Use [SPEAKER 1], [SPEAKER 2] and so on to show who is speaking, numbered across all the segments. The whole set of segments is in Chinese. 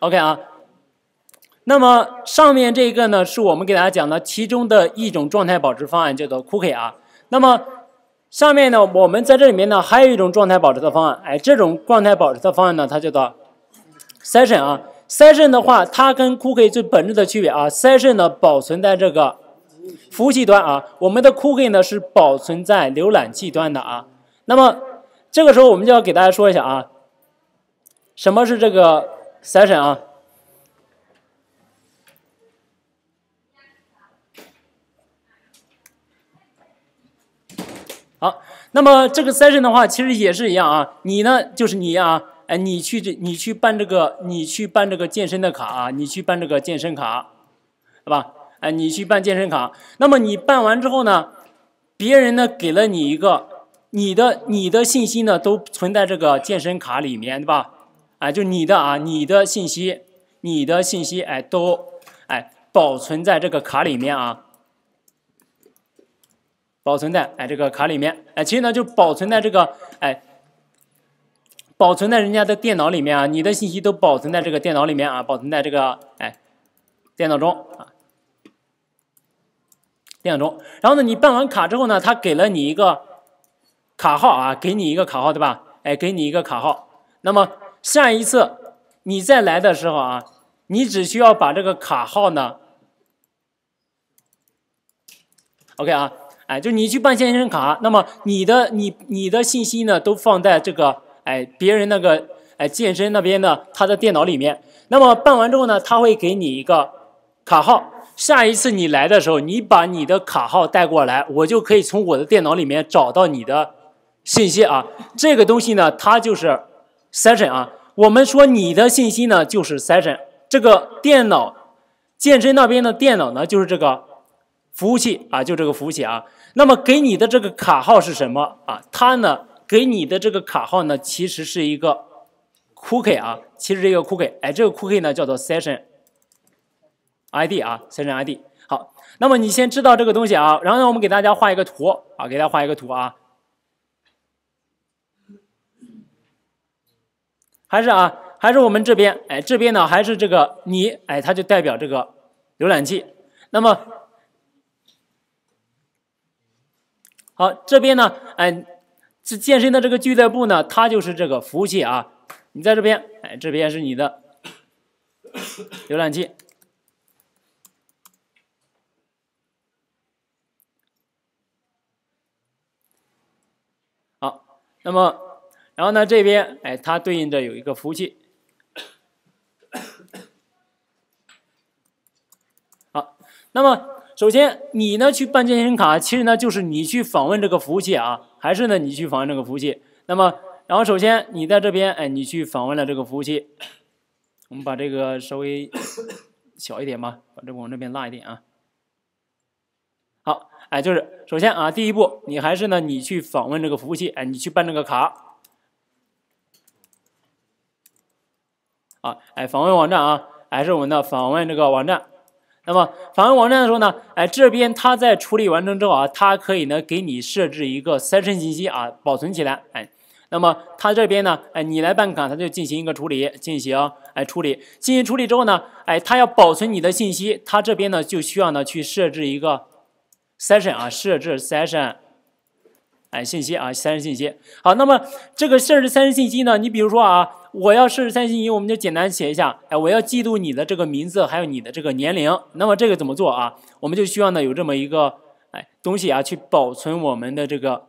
[SPEAKER 1] OK 啊，那么上面这个呢，是我们给大家讲的其中的一种状态保持方案，叫做 Cookie 啊。那么上面呢，我们在这里面呢，还有一种状态保持的方案，哎，这种状态保持的方案呢，它叫做 Session 啊。Session 的话，它跟 Cookie 最本质的区别啊，Session 呢保存在这个服务器端啊，我们的 Cookie 呢是保存在浏览器端的啊。那么这个时候，我们就要给大家说一下啊，什么是这个。session 啊，好，那么这个 session 的话，其实也是一样啊。你呢，就是你啊，哎，你去这，你去办这个，你去办这个健身的卡啊，你去办这个健身卡，好吧？哎，你去办健身卡。那么你办完之后呢，别人呢给了你一个，你的你的信息呢都存在这个健身卡里面，对吧？哎，就你的啊，你的信息，你的信息，哎，都，哎，保存在这个卡里面啊，保存在，哎，这个卡里面，哎，其实呢，就保存在这个，哎，保存在人家的电脑里面啊，你的信息都保存在这个电脑里面啊，保存在这个，哎，电脑中啊，电脑中，然后呢，你办完卡之后呢，他给了你一个卡号啊，给你一个卡号，对吧？哎，给你一个卡号，那么。下一次你再来的时候啊，你只需要把这个卡号呢，OK 啊，哎，就你去办健身卡，那么你的你你的信息呢都放在这个哎别人那个哎健身那边的他的电脑里面。那么办完之后呢，他会给你一个卡号。下一次你来的时候，你把你的卡号带过来，我就可以从我的电脑里面找到你的信息啊。这个东西呢，它就是。session 啊，我们说你的信息呢就是 session，这个电脑健身那边的电脑呢就是这个服务器啊，就这个服务器啊。那么给你的这个卡号是什么啊？它呢给你的这个卡号呢其实是一个 cookie 啊，其实是一个 cookie。哎，这个 cookie 呢叫做 session ID 啊，session ID。好，那么你先知道这个东西啊，然后呢我们给大家画一个图啊，给大家画一个图啊。还是啊，还是我们这边，哎，这边呢，还是这个你，哎，它就代表这个浏览器。那么，好，这边呢，哎，这健身的这个俱乐部呢，它就是这个服务器啊。你在这边，哎，这边是你的浏览器。好，那么。然后呢，这边哎，它对应着有一个服务器。好，那么首先你呢去办健身卡，其实呢就是你去访问这个服务器啊，还是呢你去访问这个服务器。那么，然后首先你在这边哎，你去访问了这个服务器，我们把这个稍微小一点吧，把这往这边拉一点啊。好，哎，就是首先啊，第一步你还是呢你去访问这个服务器，哎，你去办这个卡。啊，哎，访问网站啊，还是我们的访问这个网站。那么访问网站的时候呢，哎，这边它在处理完成之后啊，它可以呢给你设置一个 session 信息啊，保存起来。哎，那么他这边呢，哎，你来办卡，他就进行一个处理，进行哎处理，进行处理之后呢，哎，他要保存你的信息，他这边呢就需要呢去设置一个 session 啊，设置 session，哎，信息啊，session 信息。好，那么这个设置 session 信息呢，你比如说啊。我要是三星一，我们就简单写一下，哎，我要记录你的这个名字，还有你的这个年龄。那么这个怎么做啊？我们就需要呢有这么一个哎东西啊，去保存我们的这个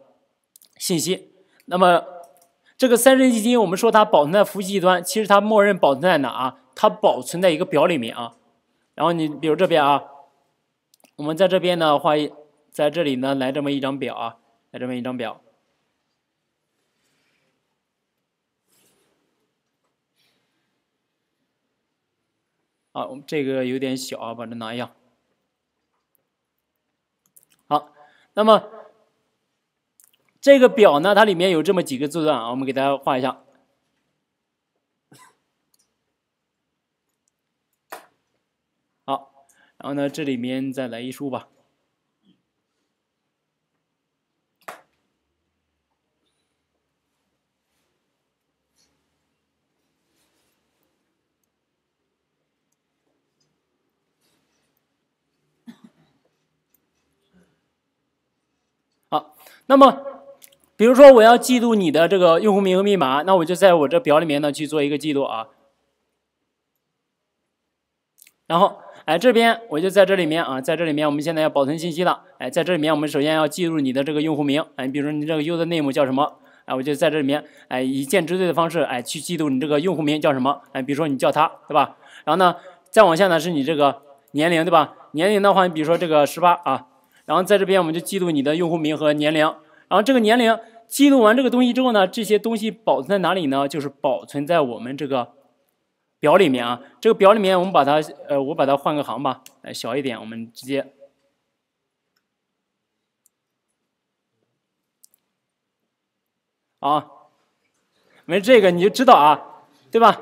[SPEAKER 1] 信息。那么这个三针基金，我们说它保存在服务器端，其实它默认保存在哪？啊？它保存在一个表里面啊。然后你比如这边啊，我们在这边画话，在这里呢来这么一张表啊，来这么一张表。啊，我们这个有点小啊，把它拿一下。好，那么这个表呢，它里面有这么几个字段啊，我们给大家画一下。好，然后呢，这里面再来一竖吧。那么，比如说我要记录你的这个用户名和密码，那我就在我这表里面呢去做一个记录啊。然后，哎，这边我就在这里面啊，在这里面我们现在要保存信息了。哎，在这里面我们首先要记录你的这个用户名，哎，比如说你这个 user name 叫什么？哎，我就在这里面，哎，以键之对的方式，哎，去记录你这个用户名叫什么？哎，比如说你叫他，对吧？然后呢，再往下呢是你这个年龄，对吧？年龄的话，你比如说这个十八啊。然后在这边我们就记录你的用户名和年龄，然后这个年龄记录完这个东西之后呢，这些东西保存在哪里呢？就是保存在我们这个表里面啊。这个表里面我们把它，呃，我把它换个行吧，哎，小一点，我们直接啊，没这个你就知道啊，对吧？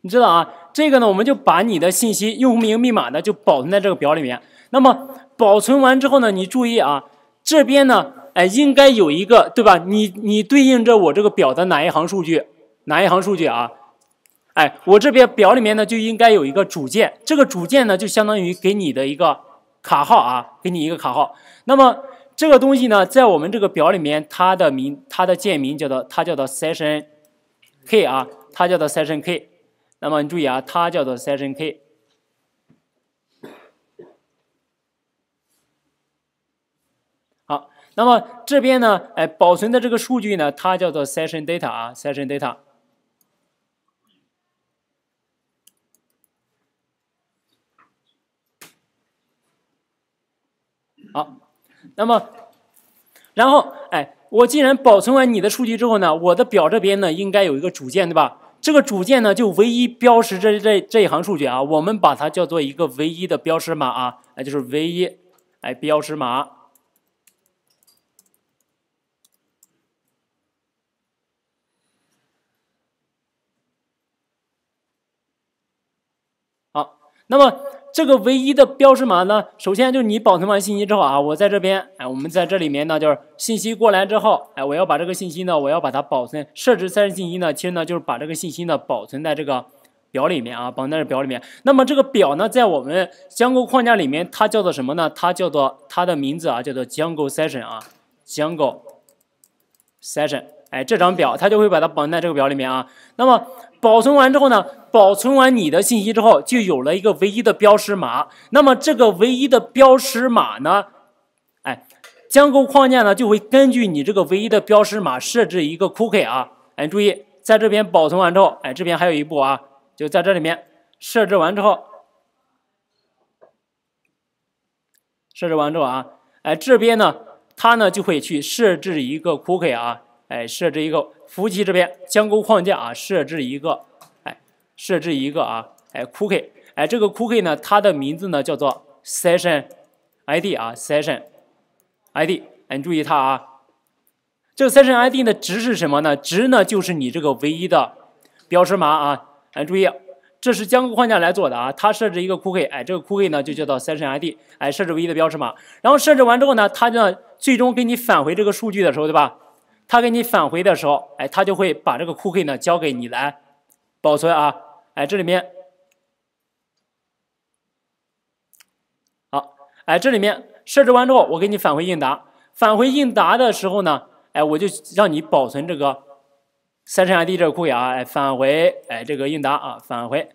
[SPEAKER 1] 你知道啊，这个呢，我们就把你的信息，用户名、密码呢，就保存在这个表里面。那么保存完之后呢？你注意啊，这边呢，哎，应该有一个对吧？你你对应着我这个表的哪一行数据，哪一行数据啊？哎，我这边表里面呢就应该有一个主键，这个主键呢就相当于给你的一个卡号啊，给你一个卡号。那么这个东西呢，在我们这个表里面，它的名它的键名叫做它叫做 session k 啊，它叫做 session k。那么你注意啊，它叫做 session k。好，那么这边呢，哎，保存的这个数据呢，它叫做 session data 啊，session data。好，那么，然后，哎，我既然保存完你的数据之后呢，我的表这边呢，应该有一个主键，对吧？这个主键呢，就唯一标识这这这一行数据啊，我们把它叫做一个唯一的标识码啊，哎，就是唯一，哎，标识码。那么这个唯一的标识码呢？首先就是你保存完信息之后啊，我在这边，哎，我们在这里面呢，就是信息过来之后，哎，我要把这个信息呢，我要把它保存，设置 session 信息呢，其实呢就是把这个信息呢保存在这个表里面啊，保存在表里面。那么这个表呢，在我们 Django 框架里面，它叫做什么呢？它叫做它的名字啊，叫做 Django session 啊，Django session。哎，这张表它就会把它绑在这个表里面啊。那么保存完之后呢，保存完你的信息之后，就有了一个唯一的标识码。那么这个唯一的标识码呢，哎，将构框架呢就会根据你这个唯一的标识码设置一个 cookie 啊。哎，注意，在这边保存完之后，哎，这边还有一步啊，就在这里面设置完之后，设置完之后啊，哎，这边呢，它呢就会去设置一个 cookie 啊。哎，设置一个服务器这边将构框架啊，设置一个，哎，设置一个啊，哎，cookie，哎，这个 cookie 呢，它的名字呢叫做 session id 啊，session id，哎，注意它啊，这个 session id 的值是什么呢？值呢就是你这个唯一的标识码啊，哎，注意，这是将构框架来做的啊，它设置一个 cookie，哎，这个 cookie 呢就叫做 session id，哎，设置唯一的标识码，然后设置完之后呢，它呢最终给你返回这个数据的时候，对吧？他给你返回的时候，哎，他就会把这个 cookie 呢交给你来保存啊，哎，这里面，好，哎，这里面设置完之后，我给你返回应答，返回应答的时候呢，哎，我就让你保存这个三十元 d 这个 cookie 啊，哎，返回，哎，这个应答啊，返回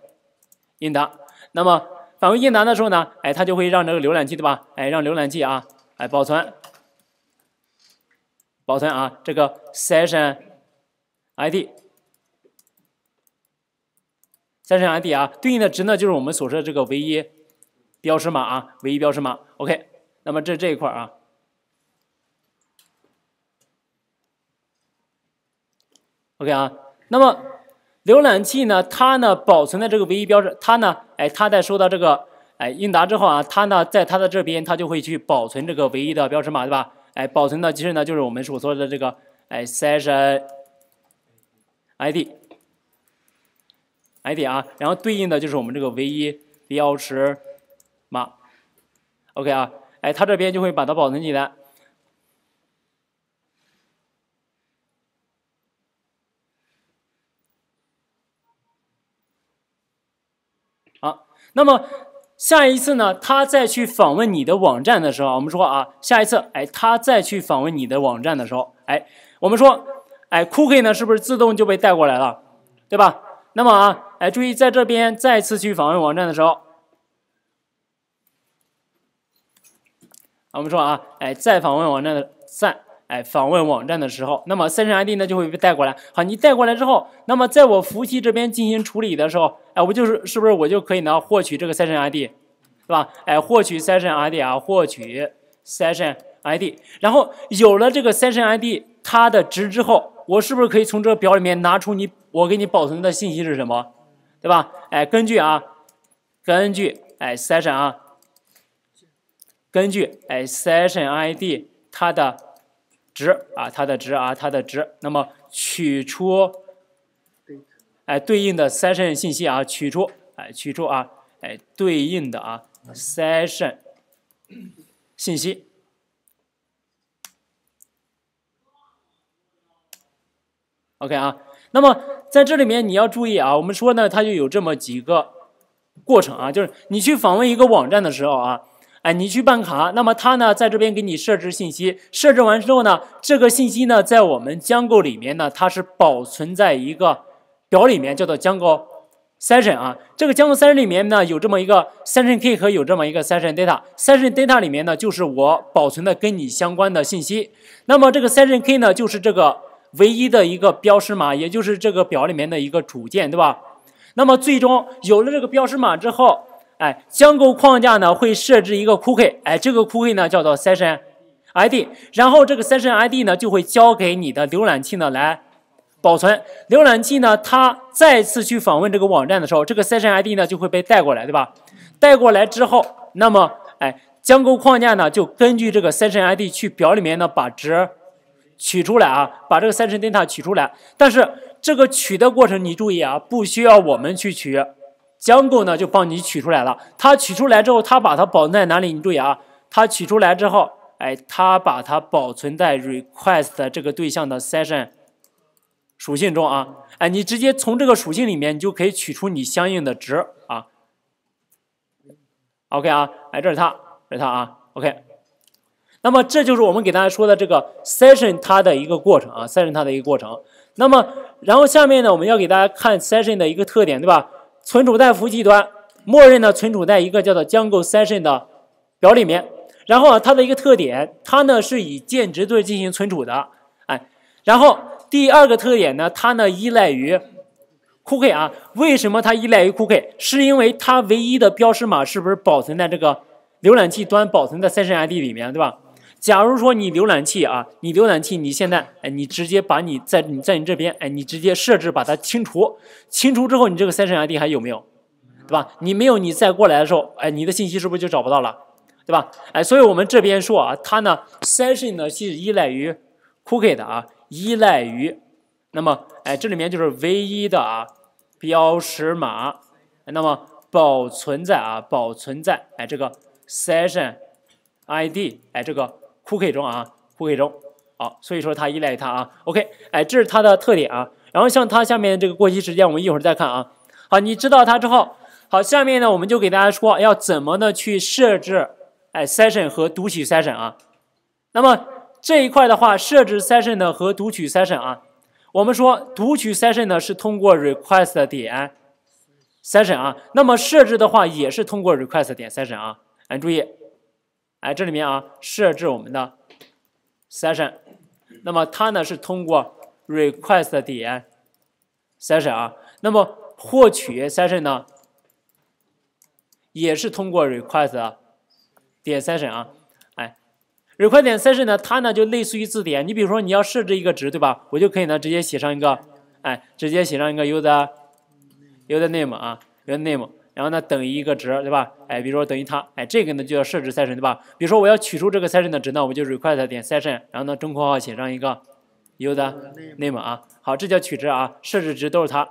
[SPEAKER 1] 应答，那么返回应答的时候呢，哎，它就会让这个浏览器对吧，哎，让浏览器啊，哎，保存。保存啊，这个 session ID，session ID 啊，对应的值呢就是我们所说的这个唯一标识码啊，唯一标识码。OK，那么这这一块啊，OK 啊，那么浏览器呢，它呢保存的这个唯一标识，它呢，哎，它在收到这个哎应答之后啊，它呢在它的这边，它就会去保存这个唯一的标识码，对吧？哎，保存的其实呢，就是我们所说的这个哎，session ID ID 啊，然后对应的就是我们这个唯一标识码。OK 啊，哎，它这边就会把它保存起来。好，那么。下一次呢，他再去访问你的网站的时候，我们说啊，下一次，哎，他再去访问你的网站的时候，哎，我们说，哎，cookie 呢，是不是自动就被带过来了，对吧？那么啊，哎，注意在这边再次去访问网站的时候，我们说啊，哎，再访问网站的三。哎，访问网站的时候，那么 session ID 呢就会被带过来。好，你带过来之后，那么在我服务器这边进行处理的时候，哎，我就是是不是我就可以呢获取这个 session ID，是吧？哎，获取 session ID 啊，获取 session ID。然后有了这个 session ID 它的值之后，我是不是可以从这个表里面拿出你我给你保存的信息是什么，对吧？哎，根据啊，根据哎 session 啊，根据哎 session ID 它的。值啊，它的值啊，它的值。那么取出，哎，对应的 session 信息啊，取出，哎，取出啊，哎，对应的啊 session 信息。OK 啊，那么在这里面你要注意啊，我们说呢，它就有这么几个过程啊，就是你去访问一个网站的时候啊。哎，你去办卡，那么他呢，在这边给你设置信息，设置完之后呢，这个信息呢，在我们江购里面呢，它是保存在一个表里面，叫做江购 session 啊。这个江购 session 里面呢，有这么一个 session k e y 和有这么一个 session data。session data 里面呢，就是我保存的跟你相关的信息。那么这个 session k e y 呢，就是这个唯一的一个标识码，也就是这个表里面的一个主键，对吧？那么最终有了这个标识码之后。哎，将构框架呢会设置一个 cookie，哎，这个 cookie 呢叫做 session ID，然后这个 session ID 呢就会交给你的浏览器呢来保存。浏览器呢，它再次去访问这个网站的时候，这个 session ID 呢就会被带过来，对吧？带过来之后，那么哎，将构框架呢就根据这个 session ID 去表里面呢把值取出来啊，把这个 session data 取出来。但是这个取的过程你注意啊，不需要我们去取。将够呢就帮你取出来了。它取出来之后，它把它保存在哪里？你注意啊，它取出来之后，哎，它把它保存在 request 这个对象的 session 属性中啊。哎，你直接从这个属性里面，你就可以取出你相应的值啊。OK 啊，哎，这是它，这是它啊。OK。那么这就是我们给大家说的这个 session 它的一个过程啊，session 它的一个过程。那么，然后下面呢，我们要给大家看 session 的一个特点，对吧？存储在服务器端，默认呢存储在一个叫做将 o session 的表里面。然后啊，它的一个特点，它呢是以键值对进行存储的，哎。然后第二个特点呢，它呢依赖于 cookie 啊。为什么它依赖于 cookie？是因为它唯一的标识码是不是保存在这个浏览器端保存在 session ID 里面，对吧？假如说你浏览器啊，你浏览器你现在，哎，你直接把你在你在你这边，哎，你直接设置把它清除，清除之后你这个 session ID 还有没有，对吧？你没有，你再过来的时候，哎，你的信息是不是就找不到了，对吧？哎，所以我们这边说啊，它呢 session 呢是依赖于 cookie 的啊，依赖于，那么哎，这里面就是唯一的啊标识码，那么保存在啊保存在哎这个 session ID，哎这个。cookie 中啊，cookie 中，好，所以说它依赖于它啊，OK，哎，这是它的特点啊。然后像它下面这个过期时间，我们一会儿再看啊。好，你知道它之后，好，下面呢我们就给大家说要怎么的去设置，哎，session 和读取 session 啊。那么这一块的话，设置 session 的和读取 session 啊，我们说读取 session 呢是通过 request 点 session 啊，那么设置的话也是通过 request 点 session 啊，哎，注意。哎，这里面啊，设置我们的 session，那么它呢是通过 request 点 session 啊，那么获取 session 呢，也是通过 request 点 session 啊，哎，request 点 session 呢，它呢就类似于字典，你比如说你要设置一个值，对吧？我就可以呢直接写上一个，哎，直接写上一个 user user name 啊，user name。然后呢，等于一个值，对吧？哎，比如说等于它，哎，这个呢就叫设置 session，对吧？比如说我要取出这个 session 的值呢，我就 request 点 session，然后呢中括号写上一个 u 的 name 啊。好，这叫取值啊，设置值都是它。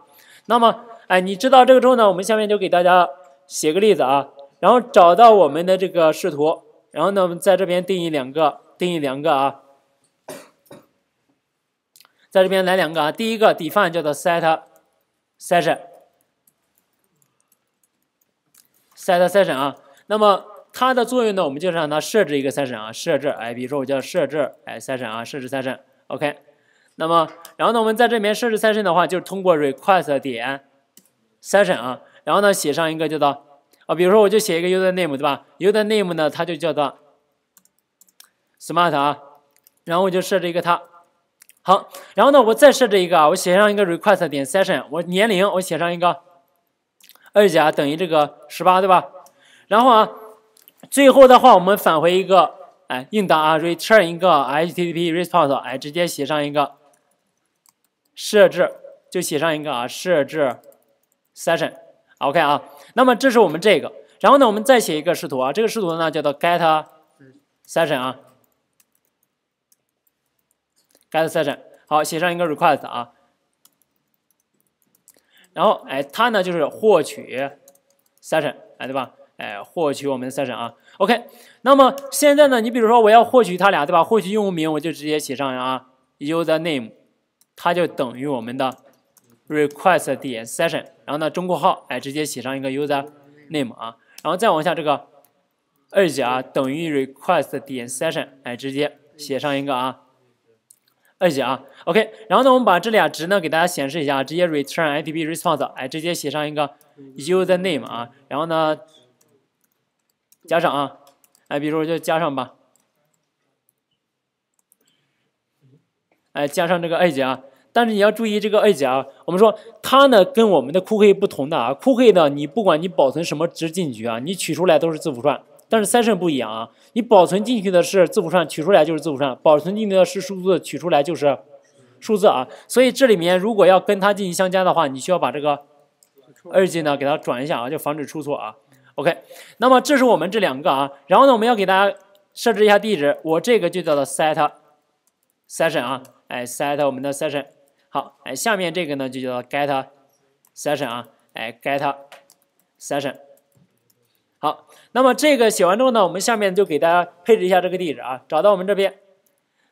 [SPEAKER 1] 那么，哎，你知道这个之后呢，我们下面就给大家写个例子啊。然后找到我们的这个视图，然后呢我们在这边定义两个，定义两个啊，在这边来两个啊。第一个 define 叫做 set session。set session 啊，那么它的作用呢，我们就是让它设置一个 session 啊，设置，哎，比如说我叫设置，哎，session 啊，设置 session，OK，那么然后呢，我们在这边设置 session 的话，就是通过 request 点 session 啊，然后呢写上一个叫做啊，比如说我就写一个 user name 对吧？user name 呢，它就叫做 smart 啊，然后我就设置一个它，好，然后呢我再设置一个，啊，我写上一个 request 点 session，我年龄我写上一个。二甲等于这个十八，对吧？然后啊，最后的话，我们返回一个哎，应当啊，return 一个 HTTP response，哎，直接写上一个设置，就写上一个啊，设置 session，OK 啊。那么这是我们这个，然后呢，我们再写一个视图啊，这个视图呢叫做 get session 啊，get session，好，写上一个 request 啊。然后，哎，它呢就是获取 session，哎，对吧？哎，获取我们的 session 啊。OK，那么现在呢，你比如说我要获取它俩，对吧？获取用户名我就直接写上啊，user name，它就等于我们的 request 点 session，然后呢，中括号，哎，直接写上一个 user name 啊，然后再往下这个 age 啊等于 request 点 session，哎，直接写上一个啊。二姐啊，OK，然后呢，我们把这俩值呢给大家显示一下直接 return IP response，哎，直接写上一个 user name 啊，然后呢加上啊，哎，比如说就加上吧，哎，加上这个二姐啊，但是你要注意这个二姐啊，我们说它呢跟我们的 cookie 不同的啊，cookie 呢你不管你保存什么值进去啊，你取出来都是字符串。但是 session 不一样啊，你保存进去的是字符串，取出来就是字符串；保存进去的是数字，取出来就是数字啊。所以这里面如果要跟它进行相加的话，你需要把这个二进呢给它转一下啊，就防止出错啊。OK，那么这是我们这两个啊，然后呢我们要给大家设置一下地址，我这个就叫做 set session 啊，哎 set 我们的 session 好，哎下面这个呢就叫做 get session 啊，哎 get session。好，那么这个写完之后呢，我们下面就给大家配置一下这个地址啊，找到我们这边，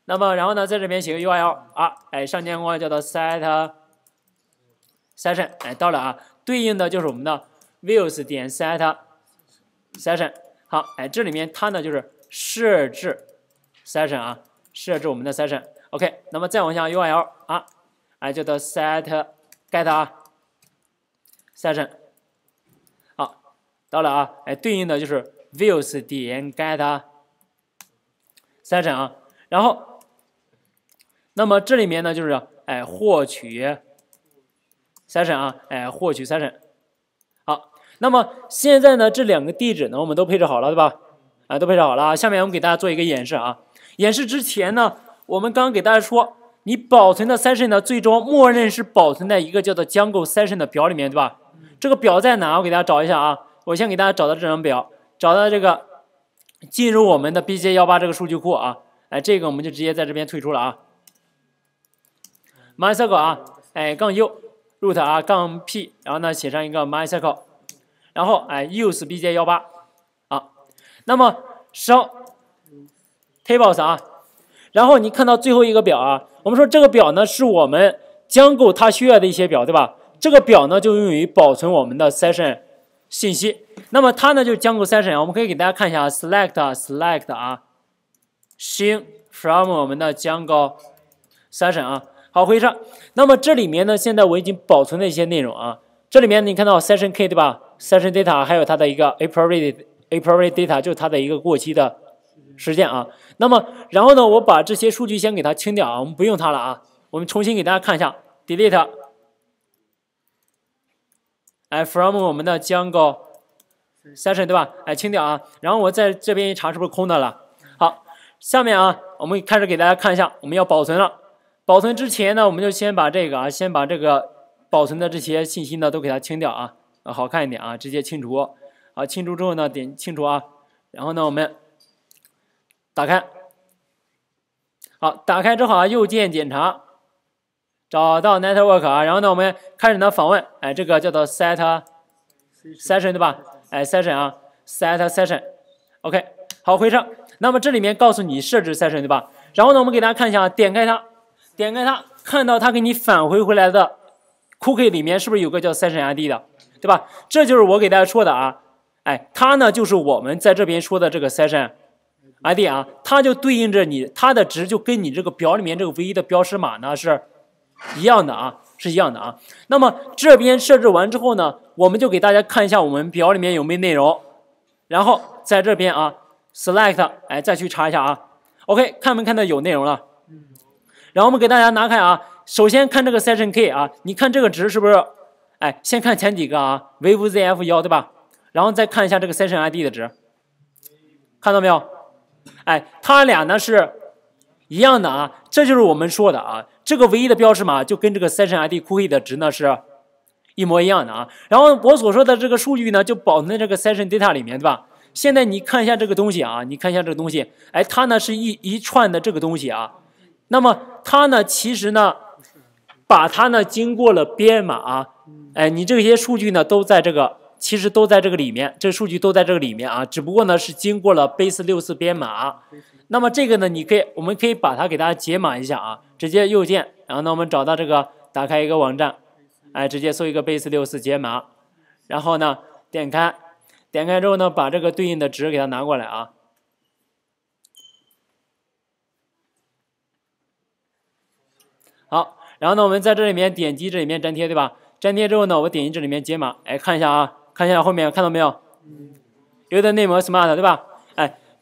[SPEAKER 1] 那么然后呢，在这边写个 U r L 啊，哎，上键光叫做 set session，哎，到了啊，对应的就是我们的 views 点 set session，好，哎，这里面它呢就是设置 session 啊，设置我们的 session，OK，那么再往下 U r L 啊，哎，叫做 set get 啊，session。到了啊，哎，对应的就是 views 点 get session 啊，然后，那么这里面呢就是哎获取 session 啊，哎获取 session。好，那么现在呢这两个地址呢我们都配置好了对吧？啊，都配置好了。下面我们给大家做一个演示啊。演示之前呢，我们刚刚给大家说，你保存的 session 呢，最终默认是保存在一个叫做 Django session 的表里面对吧？这个表在哪？我给大家找一下啊。我先给大家找到这张表，找到这个进入我们的 B J 幺八这个数据库啊，哎，这个我们就直接在这边退出了啊。MySQL 啊，哎，杠 u root 啊，杠 p，然后呢写上一个 MySQL，然后哎 use B J 幺八啊，那么 s tables 啊，然后你看到最后一个表啊，我们说这个表呢是我们将够它需要的一些表，对吧？这个表呢就用于保存我们的 session。信息，那么它呢就是 Django session，我们可以给大家看一下 select select 啊，sing from 我们的 Django session 啊，好回车，那么这里面呢，现在我已经保存了一些内容啊，这里面你看到 session key 对吧，session data，还有它的一个 expiry expiry data 就是它的一个过期的时间啊，那么然后呢，我把这些数据先给它清掉啊，我们不用它了啊，我们重新给大家看一下 delete。哎，from 我们的 j n jungle s e s s i o n 对吧？哎，清掉啊！然后我在这边一查，是不是空的了？好，下面啊，我们开始给大家看一下，我们要保存了。保存之前呢，我们就先把这个啊，先把这个保存的这些信息呢，都给它清掉啊，啊，好看一点啊，直接清除。好，清除之后呢，点清除啊。然后呢，我们打开。好，打开之后啊，右键检查。找到 network 啊，然后呢，我们开始呢访问，哎，这个叫做 set session 对吧？哎，session 啊，set session，OK，好回车。那么这里面告诉你设置 session 对吧？然后呢，我们给大家看一下，点开它，点开它，看到它给你返回回来的 cookie 里面是不是有个叫 session ID 的，对吧？这就是我给大家说的啊，哎，它呢就是我们在这边说的这个 session ID 啊，它就对应着你，它的值就跟你这个表里面这个唯一的标识码呢是。一样的啊，是一样的啊。那么这边设置完之后呢，我们就给大家看一下我们表里面有没有内容。然后在这边啊，select 哎，再去查一下啊。OK，看没看到有内容了？嗯。然后我们给大家拿开啊，首先看这个 session key 啊，你看这个值是不是？哎，先看前几个啊，vzf1 对吧？然后再看一下这个 session ID 的值，看到没有？哎，它俩呢是一样的啊，这就是我们说的啊。这个唯一的标识码就跟这个 session ID cookie 的值呢是一模一样的啊。然后我所说的这个数据呢，就保存在这个 session data 里面，对吧？现在你看一下这个东西啊，你看一下这个东西，哎，它呢是一一串的这个东西啊。那么它呢，其实呢，把它呢经过了编码，哎，你这些数据呢都在这个，其实都在这个里面，这数据都在这个里面啊。只不过呢是经过了 base 六四编码。那么这个呢，你可以，我们可以把它给大家解码一下啊，直接右键，然后呢，我们找到这个，打开一个网站，哎，直接搜一个 base 六四解码，然后呢，点开，点开之后呢，把这个对应的值给它拿过来啊。好，然后呢，我们在这里面点击这里面粘贴，对吧？粘贴之后呢，我点击这里面解码，哎，看一下啊，看一下后面看到没有？有的内膜 smart 对吧？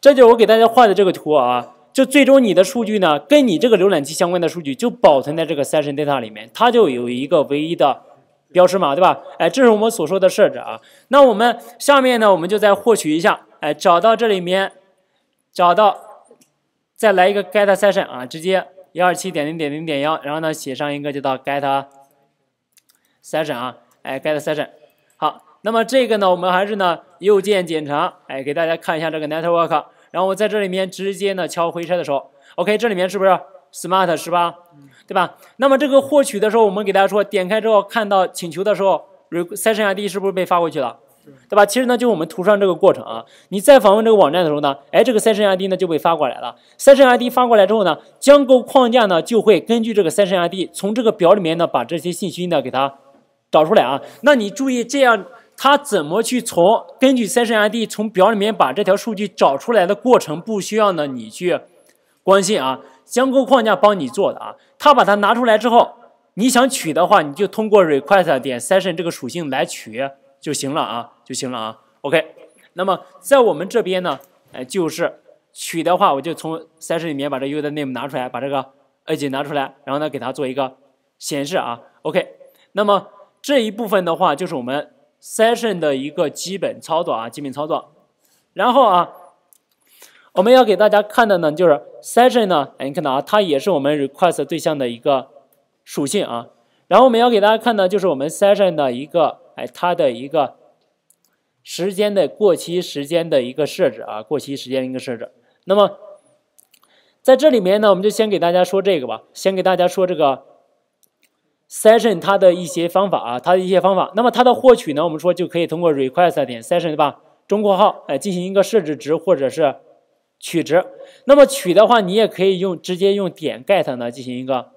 [SPEAKER 1] 这就是我给大家画的这个图啊，就最终你的数据呢，跟你这个浏览器相关的数据就保存在这个 session data 里面，它就有一个唯一的标识码，对吧？哎，这是我们所说的设置啊。那我们下面呢，我们就再获取一下，哎，找到这里面，找到，再来一个 get session 啊，直接幺二七点零点零点幺，然后呢写上一个叫到 get session 啊，哎，get session。那么这个呢，我们还是呢右键检查，哎，给大家看一下这个 network，然后我在这里面直接呢敲回车的时候，OK，这里面是不是 smart 是吧？对吧？那么这个获取的时候，我们给大家说，点开之后看到请求的时候，session ID 是不是被发过去了？对吧？其实呢，就我们图上这个过程啊。你再访问这个网站的时候呢，哎，这个 session ID 呢就被发过来了。session ID 发过来之后呢，Django 框架呢就会根据这个 session ID 从这个表里面呢把这些信息呢给它找出来啊。那你注意这样。它怎么去从根据 session ID 从表里面把这条数据找出来的过程不需要呢？你去关心啊，将构框架帮你做的啊。它把它拿出来之后，你想取的话，你就通过 request 点 session 这个属性来取就行了啊，就行了啊。OK，那么在我们这边呢，哎，就是取的话，我就从 session 里面把这 user name 拿出来，把这个 age 拿出来，然后呢给它做一个显示啊。OK，那么这一部分的话就是我们。session 的一个基本操作啊，基本操作，然后啊，我们要给大家看的呢，就是 session 呢，哎，你看到啊，它也是我们 request 对象的一个属性啊。然后我们要给大家看的，就是我们 session 的一个，哎，它的一个时间的过期时间的一个设置啊，过期时间一个设置。那么在这里面呢，我们就先给大家说这个吧，先给大家说这个。Session 它的一些方法啊，它的一些方法。那么它的获取呢，我们说就可以通过 request 点 session 对吧？中括号，哎，进行一个设置值或者是取值。那么取的话，你也可以用直接用点 get 呢进行一个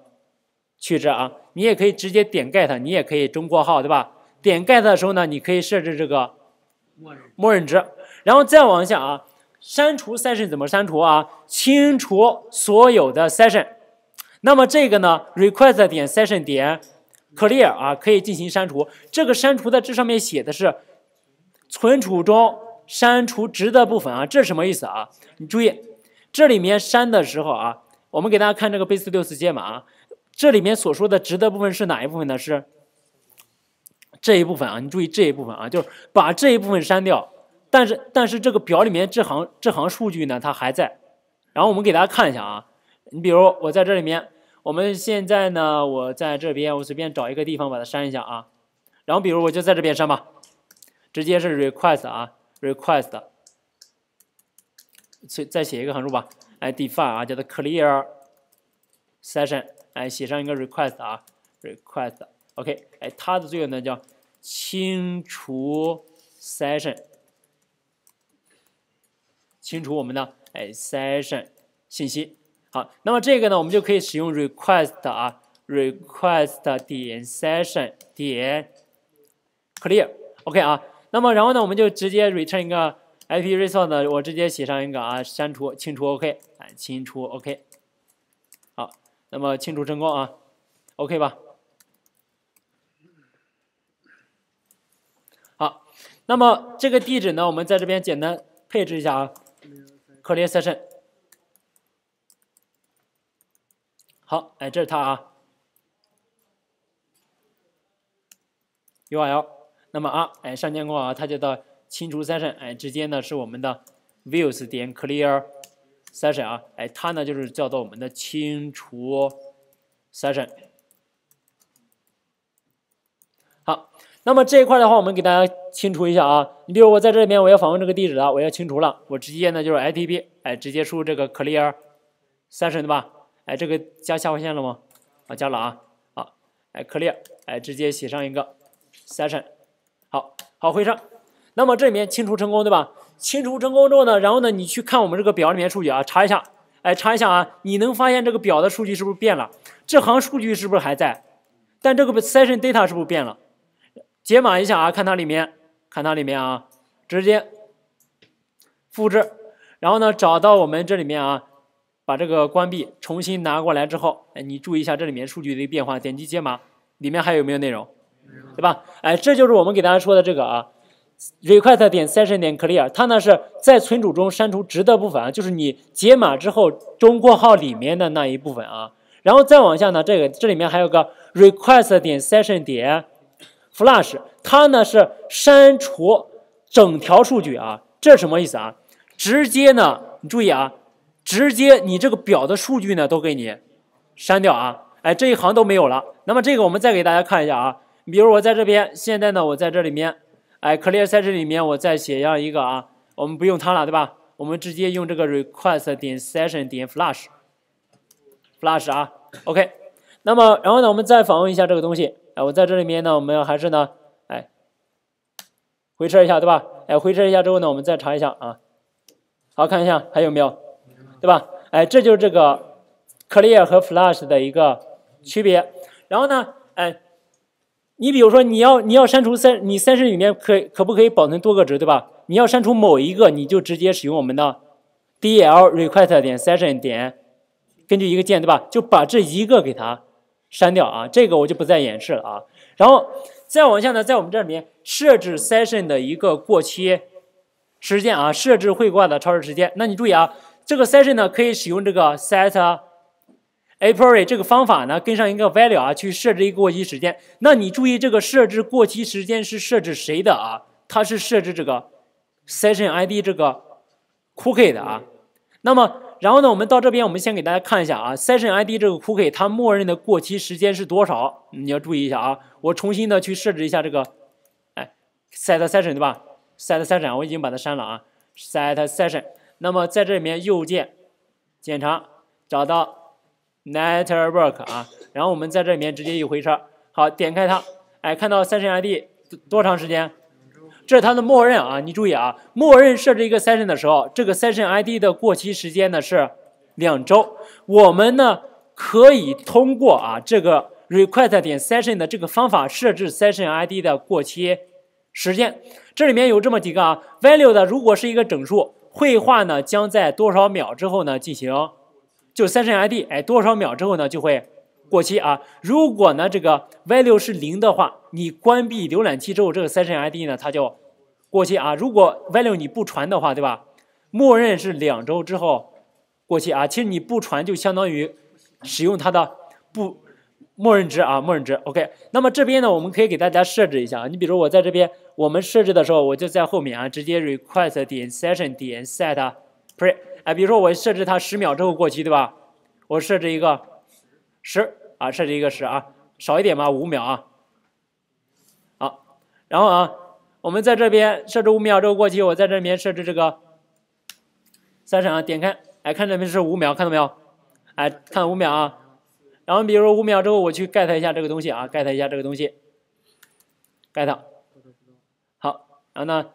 [SPEAKER 1] 取值啊。你也可以直接点 get，你也可以中括号对吧？点 get 的时候呢，你可以设置这个默认默认值。然后再往下啊，删除 session 怎么删除啊？清除所有的 session。那么这个呢，request 点 session 点 clear 啊，可以进行删除。这个删除在这上面写的是存储中删除值的部分啊，这是什么意思啊？你注意这里面删的时候啊，我们给大家看这个贝斯六四解码，啊，这里面所说的值的部分是哪一部分呢？是这一部分啊，你注意这一部分啊，就是把这一部分删掉。但是但是这个表里面这行这行数据呢，它还在。然后我们给大家看一下啊。你比如我在这里面，我们现在呢，我在这边，我随便找一个地方把它删一下啊。然后比如我就在这边删吧，直接是 request 啊，request。所以再写一个函数吧，哎，define 啊，叫做 clear session，哎，写上一个 request 啊，request。OK，哎，它的作用呢叫清除 session，清除我们的哎 session 信息。好，那么这个呢，我们就可以使用 request 啊，request 点 session 点 clear，OK 啊。那么然后呢，我们就直接 return 一个 IP result，我直接写上一个啊，删除清除 OK，啊清除 OK，好，那么清除成功啊，OK 吧。好，那么这个地址呢，我们在这边简单配置一下啊，clear session。好，哎，这是它啊，U R L。那么啊，哎，上见过啊，它叫到清除 session，哎，直接呢是我们的 views 点 clear session 啊，哎，它呢就是叫做我们的清除 session。好，那么这一块的话，我们给大家清除一下啊。你比如我在这里边我要访问这个地址了，我要清除了，我直接呢就是 I T P，哎，直接输入这个 clear session，对吧？哎，这个加下划线了吗？啊，加了啊。好，哎，颗粒，哎，直接写上一个 session。好，好，回上。那么这里面清除成功对吧？清除成功之后呢，然后呢，你去看我们这个表里面数据啊，查一下，哎，查一下啊，你能发现这个表的数据是不是变了？这行数据是不是还在？但这个 session data 是不是变了？解码一下啊，看它里面，看它里面啊，直接复制，然后呢，找到我们这里面啊。把这个关闭，重新拿过来之后，哎，你注意一下这里面数据的变化。点击解码，里面还有没有内容？对吧？哎，这就是我们给大家说的这个啊，request 点 session 点 clear，它呢是在存储中删除值的部分啊，就是你解码之后中括号里面的那一部分啊。然后再往下呢，这个这里面还有个 request 点 session 点 flush，它呢是删除整条数据啊。这什么意思啊？直接呢，你注意啊。直接你这个表的数据呢，都给你删掉啊！哎，这一行都没有了。那么这个我们再给大家看一下啊。比如我在这边，现在呢，我在这里面，哎，clear 在这里面，我再写上一个啊。我们不用它了，对吧？我们直接用这个 request 点 session 点 f l a s h f l a s h 啊。OK。那么然后呢，我们再访问一下这个东西。哎，我在这里面呢，我们还是呢，哎，回车一下，对吧？哎，回车一下之后呢，我们再查一下啊。好看一下，还有没有？对吧？哎，这就是这个 clear 和 flush 的一个区别。然后呢，哎，你比如说你要你要删除三你 session 里面可可不可以保存多个值？对吧？你要删除某一个，你就直接使用我们的 D L request 点 session 点根据一个键，对吧？就把这一个给它删掉啊。这个我就不再演示了啊。然后再往下呢，在我们这里面设置 session 的一个过期时间啊，设置会挂的超时时间。那你注意啊。这个 session 呢，可以使用这个 set a p r i r i 这个方法呢，跟上一个 value 啊，去设置一个过期时间。那你注意这个设置过期时间是设置谁的啊？它是设置这个 session ID 这个 cookie 的啊。那么，然后呢，我们到这边，我们先给大家看一下啊，session ID 这个 cookie 它默认的过期时间是多少？你要注意一下啊。我重新的去设置一下这个，哎，set session 对吧？set session 我已经把它删了啊，set session。那么在这里面右键检查，找到 network 啊，然后我们在这里面直接一回车，好，点开它，哎，看到 session ID 多长时间？这是它的默认啊。你注意啊，默认设置一个 session 的时候，这个 session ID 的过期时间呢是两周。我们呢可以通过啊这个 request 点 session 的这个方法设置 session ID 的过期时间。这里面有这么几个啊，value 的如果是一个整数。绘画呢将在多少秒之后呢进行？就 session ID，哎，多少秒之后呢就会过期啊？如果呢这个 value 是零的话，你关闭浏览器之后，这个 session ID 呢它就过期啊？如果 value 你不传的话，对吧？默认是两周之后过期啊。其实你不传就相当于使用它的不默认值啊，默认值 OK。那么这边呢，我们可以给大家设置一下啊。你比如我在这边。我们设置的时候，我就在后面啊，直接 request 点 session 点 set，不是，哎，比如说我设置它十秒之后过期，对吧？我设置一个十啊，设置一个十啊，少一点吧，五秒啊。好，然后啊，我们在这边设置五秒之后过期，我在这边设置这个 session 啊，点开，哎，看这边是五秒，看到没有？哎，看五秒啊。然后比如说五秒之后，我去 get 一下这个东西啊，get 一下这个东西，get。然后呢，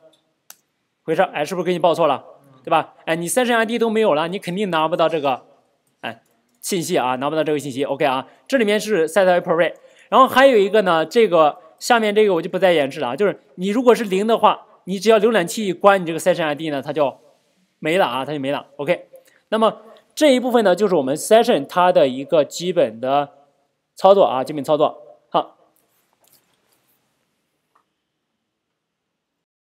[SPEAKER 1] 回事哎，是不是给你报错了，对吧？哎，你 session ID 都没有了，你肯定拿不到这个哎信息啊，拿不到这个信息。OK 啊，这里面是 s e t up a p r e r y 然后还有一个呢，这个下面这个我就不再演示了啊，就是你如果是零的话，你只要浏览器一关，你这个 session ID 呢，它就没了啊，它就没了。OK，那么这一部分呢，就是我们 session 它的一个基本的操作啊，基本操作。